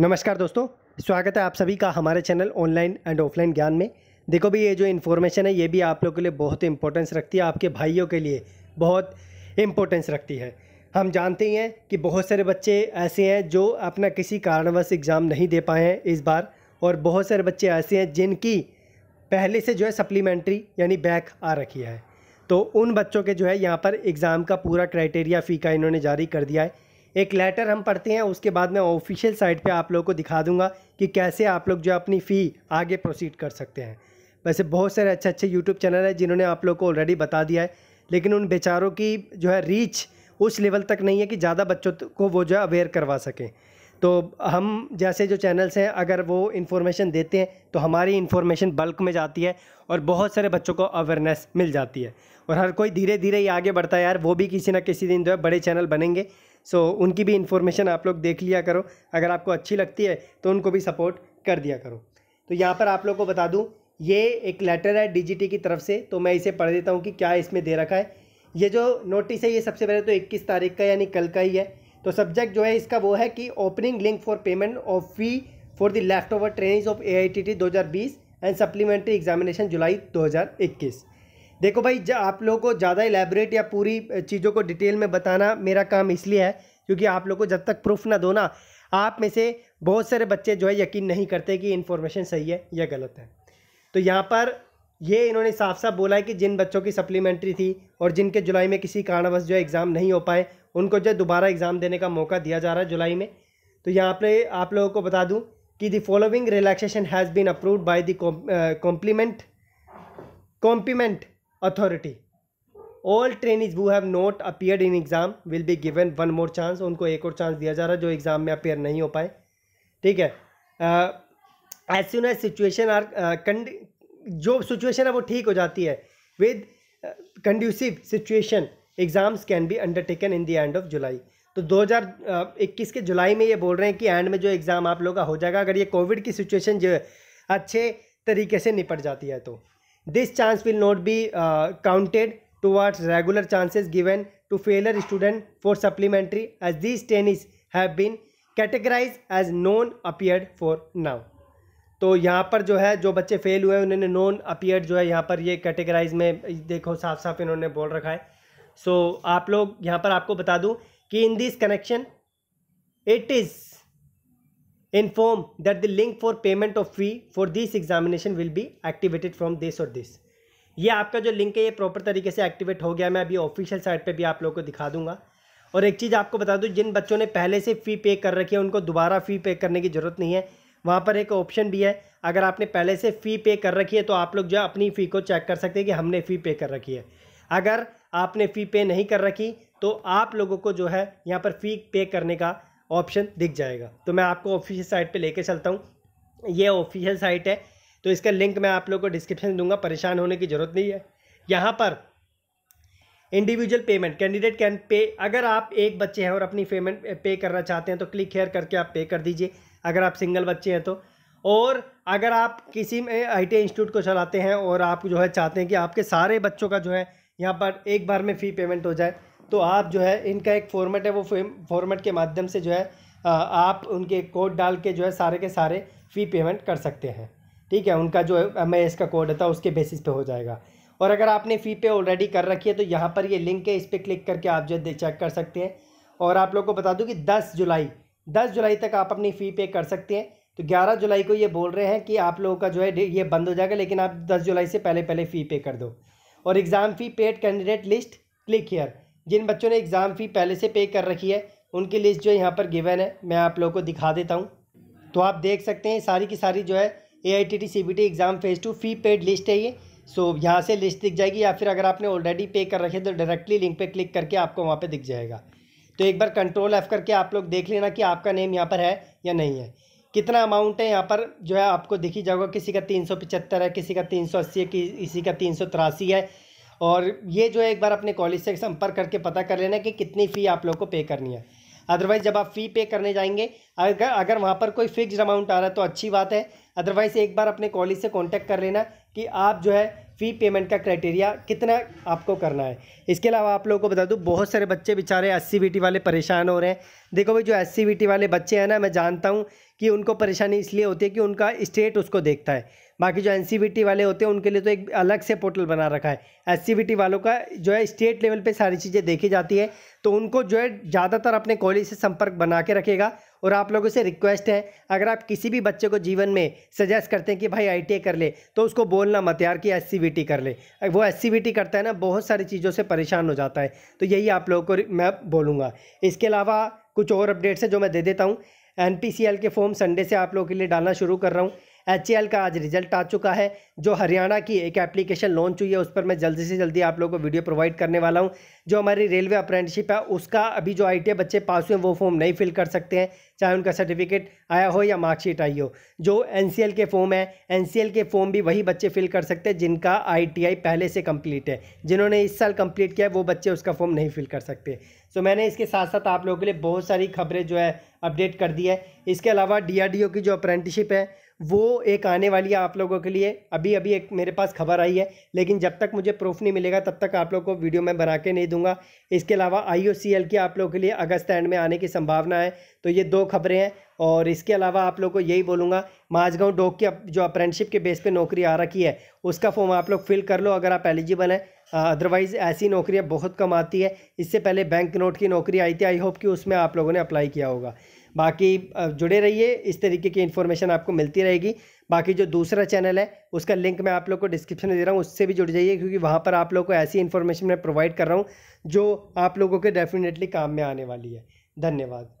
नमस्कार दोस्तों स्वागत है आप सभी का हमारे चैनल ऑनलाइन एंड ऑफलाइन ज्ञान में देखो भी ये जो इन्फॉर्मेशन है ये भी आप लोगों के लिए बहुत इंपॉर्टेंस रखती है आपके भाइयों के लिए बहुत इम्पोर्टेंस रखती है हम जानते ही हैं कि बहुत सारे बच्चे ऐसे हैं जो अपना किसी कारणवश एग्ज़ाम नहीं दे पाए हैं इस बार और बहुत सारे बच्चे ऐसे हैं जिनकी पहले से जो है सप्लीमेंट्री यानी बैक आ रखी है तो उन बच्चों के जो है यहाँ पर एग्ज़ाम का पूरा क्राइटेरिया फ़ी का इन्होंने जारी कर दिया है एक लेटर हम पढ़ते हैं उसके बाद मैं ऑफिशियल साइट पे आप लोगों को दिखा दूंगा कि कैसे आप लोग जो अपनी फ़ी आगे प्रोसीड कर सकते हैं वैसे बहुत सारे अच्छे अच्छे यूट्यूब चैनल हैं जिन्होंने आप लोग को ऑलरेडी बता दिया है लेकिन उन बेचारों की जो है रीच उस लेवल तक नहीं है कि ज़्यादा बच्चों को वो जो है अवेयर करवा सकें तो हम जैसे जो चैनल्स हैं अगर वो इन्फॉर्मेशन देते हैं तो हमारी इन्फॉर्मेशन बल्क में जाती है और बहुत सारे बच्चों को अवेयरनेस मिल जाती है और हर कोई धीरे धीरे ही आगे बढ़ता है यार वो भी किसी ना किसी दिन जो है बड़े चैनल बनेंगे सो so, उनकी भी इन्फॉर्मेशन आप लोग देख लिया करो अगर आपको अच्छी लगती है तो उनको भी सपोर्ट कर दिया करो तो यहाँ पर आप लोग को बता दूँ ये एक लेटर है डीजीटी की तरफ से तो मैं इसे पढ़ देता हूँ कि क्या इसमें दे रखा है ये जो नोटिस है ये सबसे पहले तो 21 तारीख का यानी कल का ही है तो सब्जेक्ट जो है इसका वो है कि opening link for payment of fee for the left over training of A I T T दो हज़ार बीस एंड सप्लीमेंट्री एग्जामिनेशन जुलाई दो हज़ार इक्कीस देखो भाई आप लोगों को ज़्यादा इलेबरेट या पूरी चीज़ों को डिटेल में बताना मेरा काम इसलिए है क्योंकि आप लोग को जब तक प्रूफ ना दो ना आप में से बहुत सारे बच्चे जो है यकीन नहीं करते कि इन्फॉर्मेशन सही है या गलत है तो यहाँ पर ये इन्होंने साफ साफ बोला है कि जिन बच्चों की सप्लीमेंट्री थी और जिनके जुलाई में किसी कारणवश जो एग्ज़ाम नहीं हो पाए उनको जो दोबारा एग्ज़ाम देने का मौका दिया जा रहा है जुलाई में तो यहाँ पर आप लोगों को बता दूँ कि the following relaxation has been approved by the complement complement authority all trainees who have not appear in exam will be given one more chance उनको एक और चांस दिया जा रहा है जो एग्ज़ाम में अपेयर नहीं हो पाए ठीक है as soon as situation are जो सिचुएशन है वो ठीक हो जाती है with conducive situation exams can be undertaken in the end of July तो 2021 के जुलाई में ये बोल रहे हैं कि एंड में जो एग्ज़ाम आप लोग का हो जाएगा अगर ये कोविड की सिचुएशन जो अच्छे तरीके से निपट जाती है तो this chance will not be counted towards regular chances given to failure student for supplementary as this tennis have been categorise as non appear for now तो यहाँ पर जो है जो बच्चे फेल हुए हैं उन्होंने नॉन अपियर्ड जो है यहाँ पर ये कैटेगराइज में देखो साफ साफ इन्होंने बोल रखा है सो so, आप लोग यहाँ पर आपको बता दूँ कि in this connection it is inform that the link for payment of fee for this examination will be activated from this or this ये आपका जो लिंक है ये प्रॉपर तरीके से एक्टिवेट हो गया मैं अभी ऑफिशियल साइट पे भी आप लोगों को दिखा दूंगा और एक चीज़ आपको बता दूं जिन बच्चों ने पहले से फ़ी पे कर रखी है उनको दोबारा फ़ी पे करने की ज़रूरत नहीं है वहाँ पर एक ऑप्शन भी है अगर आपने पहले से फ़ी पे कर रखी है तो आप लोग जो अपनी फ़ी को चेक कर सकते हैं कि हमने फ़ी पे कर रखी है अगर आपने फ़ी पे नहीं कर रखी तो आप लोगों को जो है यहाँ पर फ़ी पे करने का ऑप्शन दिख जाएगा तो मैं आपको ऑफिशियल साइट पे लेके चलता हूँ ये ऑफिशियल साइट है तो इसका लिंक मैं आप लोग को डिस्क्रिप्शन दूंगा परेशान होने की ज़रूरत नहीं है यहाँ पर individual payment candidate can pay अगर आप एक बच्चे हैं और अपनी पेमेंट पे करना चाहते हैं तो क्लिक हेयर करके आप पे कर दीजिए अगर आप सिंगल बच्चे हैं तो और अगर आप किसी में आई टी इंस्टीट्यूट को चलाते हैं और आप जो है चाहते हैं कि आपके सारे बच्चों का जो है यहाँ पर एक बार में फ़ी पेमेंट हो जाए तो आप जो है इनका एक फॉर्मेट है वो फॉर्मेट के माध्यम से जो है आप उनके कोड डाल के जो है सारे के सारे फ़ी पेमेंट कर सकते हैं ठीक है उनका जो एम आई एस का कोड होता है उसके बेसिस पे हो जाएगा और अगर आपने फ़ी पे ऑलरेडी कर रखी है तो यहाँ पर ये लिंक है इस पर क्लिक करके आप जो है चेक कर सकते हैं और आप लोग को बता दूँ कि दस जुलाई दस जुलाई तक आप अपनी फ़ी पे कर सकते हैं तो ग्यारह जुलाई को ये बोल रहे हैं कि आप लोगों का जो है ये बंद हो जाएगा लेकिन आप दस जुलाई से पहले पहले फ़ी पे कर दो और exam fee paid candidate list click here जिन बच्चों ने एग्ज़ाम फ़ी पहले से पे कर रखी है उनकी लिस्ट जो यहाँ पर गिवन है मैं आप लोगों को दिखा देता हूँ तो आप देख सकते हैं सारी की सारी जो है A I T T C B T exam phase two fee paid list है ये सो यहाँ से लिस्ट दिख जाएगी या फिर अगर आपने ऑलरेडी पे कर रखे तो डायरेक्टली लिंक पे क्लिक करके आपको वहाँ पे दिख जाएगा तो एक बार कंट्रोल एफ़ करके आप लोग देख लेना कि आपका नेम यहाँ पर है या नहीं है कितना अमाउंट है यहाँ पर जो है आपको दिखी जाएगा किसी का तीन सौ पचहत्तर है किसी का तीन सौ अस्सी है किसी का तीन सौ तिरासी है और ये जो है एक बार अपने कॉलेज से संपर्क करके पता कर लेना कि कितनी फ़ी आप लोग को पे करनी है अदरवाइज़ जब आप फ़ी पे करने जाएंगे अगर अगर वहाँ पर कोई फिक्स अमाउंट आ रहा है तो अच्छी बात है अदरवाइज़ एक बार अपने कॉलेज से कॉन्टैक्ट कर लेना कि आप जो है फ़ी पेमेंट का क्राइटेरिया कितना आपको करना है इसके अलावा आप लोगों को बता दूँ बहुत सारे बच्चे बेचारे एस सी वाले परेशान हो रहे हैं देखो भाई जो एस सी वाले बच्चे हैं ना मैं जानता हूँ कि उनको परेशानी इसलिए होती है कि उनका स्टेट उसको देखता है बाकी जो एन वाले होते हैं उनके लिए तो एक अलग से पोर्टल बना रखा है एस वालों का जो है स्टेट लेवल पर सारी चीज़ें देखी जाती है तो उनको जो है ज़्यादातर अपने कॉलेज से संपर्क बना के रखेगा और आप लोगों से रिक्वेस्ट है अगर आप किसी भी बच्चे को जीवन में सजेस्ट करते हैं कि भाई आई कर ले तो उसको बोलना मत यार कि एस कर ले वो एस करता है ना बहुत सारी चीज़ों से परेशान हो जाता है तो यही आप लोगों को मैं बोलूँगा इसके अलावा कुछ और अपडेट्स हैं जो मैं दे देता हूँ एन के फॉर्म संडे से आप लोगों के लिए डालना शुरू कर रहा हूँ एच का आज रिजल्ट आ चुका है जो हरियाणा की एक एप्लीकेशन लॉन्च हुई है उस पर मैं जल्दी से जल्दी आप लोगों को वीडियो प्रोवाइड करने वाला हूँ जो हमारी रेलवे अप्रेंटिसशिप है उसका अभी जो आई बच्चे पास हुए वो फॉर्म नहीं फिल कर सकते हैं चाहे उनका सर्टिफिकेट आया हो या मार्कशीट आई हो जो एन के फॉर्म है एन के फॉर्म भी वही बच्चे फिल कर सकते हैं जिनका आई पहले से कम्प्लीट है जिन्होंने इस साल कम्प्लीट किया है वो बच्चे उसका फॉर्म नहीं फिल कर सकते सो मैंने इसके साथ साथ आप लोगों के लिए बहुत सारी खबरें जो है अपडेट कर दी है इसके अलावा डी की जो अप्रेंटिसशिप है वो एक आने वाली है आप लोगों के लिए अभी अभी एक मेरे पास खबर आई है लेकिन जब तक मुझे प्रूफ नहीं मिलेगा तब तक आप लोग को वीडियो मैं बना के नहीं दूंगा इसके अलावा आई की आप लोगों के लिए अगस्त एंड में आने की संभावना है तो ये दो खबरें हैं और इसके अलावा आप लोग को यही बोलूँगा माजगाँव डोक की जो अप्रेंटशिप के बेस पर नौकरी आ रखी है उसका फॉर्म आप लोग फिल कर लो अगर आप एलिजिबल हैं अदरवाइज़ ऐसी नौकरियाँ बहुत कम आती है इससे पहले बैंक नोट की नौकरी आई थी आई होप कि उसमें आप लोगों ने अप्लाई किया होगा बाकी जुड़े रहिए इस तरीके की इन्फॉर्मेशन आपको मिलती रहेगी बाकी जो दूसरा चैनल है उसका लिंक मैं आप लोग को डिस्क्रिप्शन में दे रहा हूँ उससे भी जुड़ जाइए क्योंकि वहाँ पर आप लोग को ऐसी इन्फॉर्मेशन मैं प्रोवाइड कर रहा हूँ जो आप लोगों के डेफिनेटली काम में आने वाली है धन्यवाद